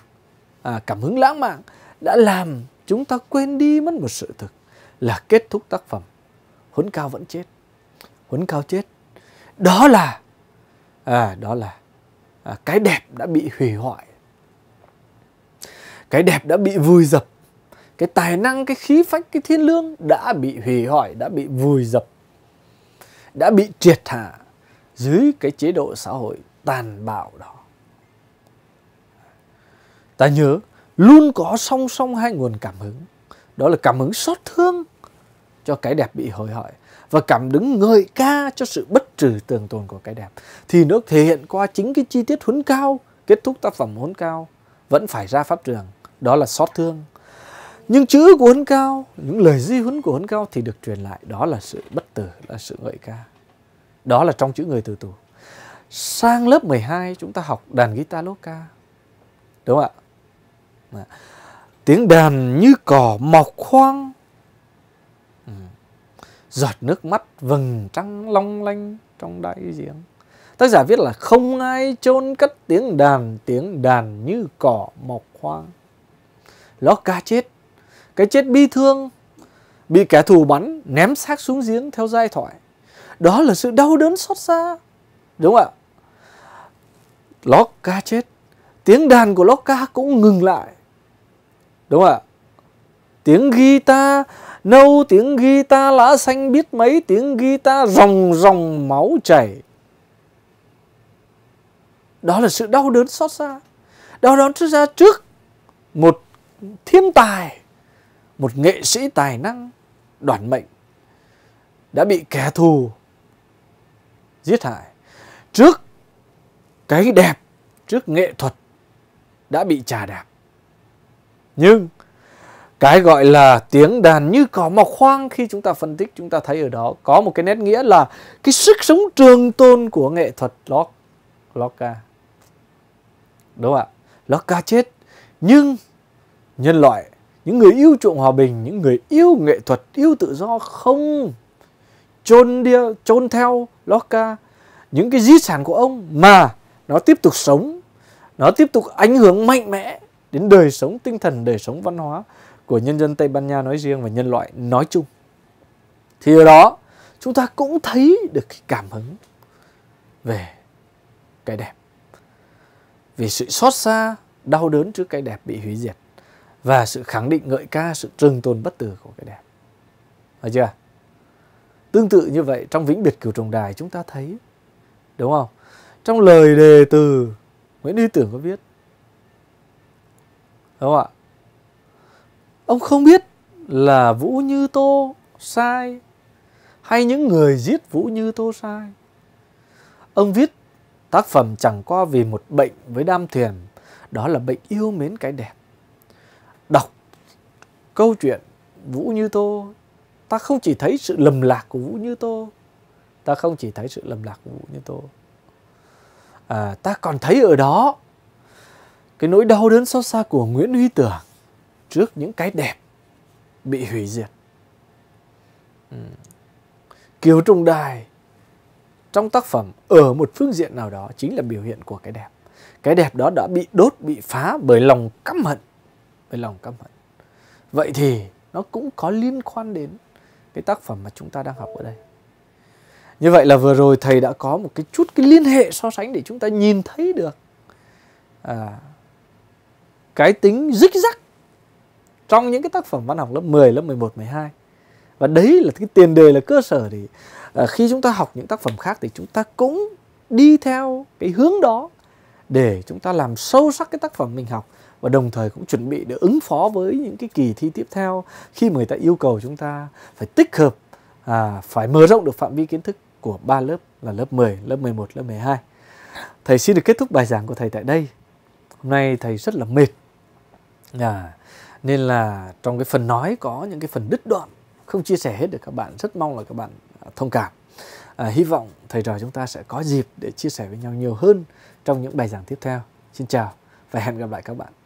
à, cảm hứng lãng mạn đã làm chúng ta quên đi mất một sự thực là kết thúc tác phẩm huấn cao vẫn chết huấn cao chết đó là à, đó là à, cái đẹp đã bị hủy hoại cái đẹp đã bị vùi dập cái tài năng cái khí phách cái thiên lương đã bị hủy hoại đã bị vùi dập đã bị triệt hạ dưới cái chế độ xã hội tàn bạo đó ta nhớ luôn có song song hai nguồn cảm hứng đó là cảm hứng xót thương cho cái đẹp bị hối hại và cảm đứng ngợi ca cho sự bất trừ tường tồn của cái đẹp thì nó thể hiện qua chính cái chi tiết huấn cao kết thúc tác phẩm huấn cao vẫn phải ra pháp trường đó là xót thương nhưng chữ của huấn cao những lời di huấn của huấn cao thì được truyền lại đó là sự bất tử là sự ngợi ca đó là trong chữ người từ tù sang lớp 12 chúng ta học đàn guitar lô ca đúng không ạ tiếng đàn như cỏ mọc khoang ừ. giọt nước mắt vầng trăng long lanh trong đại giếng tác giả viết là không ai chôn cất tiếng đàn tiếng đàn như cỏ mọc khoang lót ca chết cái chết bi thương bị kẻ thù bắn ném xác xuống giếng theo giai thoại đó là sự đau đớn xót xa đúng không ạ lót ca chết tiếng đàn của lót ca cũng ngừng lại đúng không ạ tiếng guitar nâu tiếng guitar lá xanh biết mấy tiếng guitar ròng ròng máu chảy đó là sự đau đớn xót xa đau đớn xót xa trước một thiên tài một nghệ sĩ tài năng đoản mệnh đã bị kẻ thù giết hại trước cái đẹp trước nghệ thuật đã bị trà đạp nhưng cái gọi là tiếng đàn như cỏ mọc hoang khi chúng ta phân tích chúng ta thấy ở đó có một cái nét nghĩa là cái sức sống trường tôn của nghệ thuật lót Lorca đúng không ạ Lorca chết nhưng nhân loại những người yêu chuộng hòa bình những người yêu nghệ thuật yêu tự do không chôn đi chôn theo Lorca những cái di sản của ông mà nó tiếp tục sống nó tiếp tục ảnh hưởng mạnh mẽ đến đời sống tinh thần, đời sống văn hóa của nhân dân Tây Ban Nha nói riêng và nhân loại nói chung. Thì ở đó chúng ta cũng thấy được cái cảm hứng về cái đẹp. Vì sự xót xa, đau đớn trước cái đẹp bị hủy diệt và sự khẳng định ngợi ca sự trường tồn bất tử của cái đẹp. Thấy chưa? Tương tự như vậy trong Vĩnh biệt cửu trùng đài chúng ta thấy đúng không? Trong lời đề từ Nguyễn Huy Tưởng có viết đúng không ạ ông không biết là vũ như tô sai hay những người giết vũ như tô sai ông viết tác phẩm chẳng qua vì một bệnh với đam thuyền đó là bệnh yêu mến cái đẹp đọc câu chuyện vũ như tô ta không chỉ thấy sự lầm lạc của vũ như tô ta không chỉ thấy sự lầm lạc của vũ như tô à, ta còn thấy ở đó cái nỗi đau đớn xót xa của Nguyễn Huy Tưởng trước những cái đẹp bị hủy diệt. Ừ. Kiều Trung Đài trong tác phẩm ở một phương diện nào đó chính là biểu hiện của cái đẹp. Cái đẹp đó đã bị đốt, bị phá bởi lòng căm hận. Bởi lòng căm hận. Vậy thì nó cũng có liên quan đến cái tác phẩm mà chúng ta đang học ở đây. Như vậy là vừa rồi thầy đã có một cái chút cái liên hệ so sánh để chúng ta nhìn thấy được à, cái tính dích rắc trong những cái tác phẩm văn học lớp 10, lớp 11, 12. Và đấy là cái tiền đề là cơ sở để à, khi chúng ta học những tác phẩm khác thì chúng ta cũng đi theo cái hướng đó để chúng ta làm sâu sắc cái tác phẩm mình học và đồng thời cũng chuẩn bị để ứng phó với những cái kỳ thi tiếp theo khi mà người ta yêu cầu chúng ta phải tích hợp à, phải mở rộng được phạm vi kiến thức của ba lớp là lớp 10, lớp 11, lớp 12. Thầy xin được kết thúc bài giảng của thầy tại đây. Hôm nay thầy rất là mệt à, nên là trong cái phần nói có những cái phần đứt đoạn không chia sẻ hết được các bạn rất mong là các bạn à, thông cảm à, hy vọng thầy trò chúng ta sẽ có dịp để chia sẻ với nhau nhiều hơn trong những bài giảng tiếp theo xin chào và hẹn gặp lại các bạn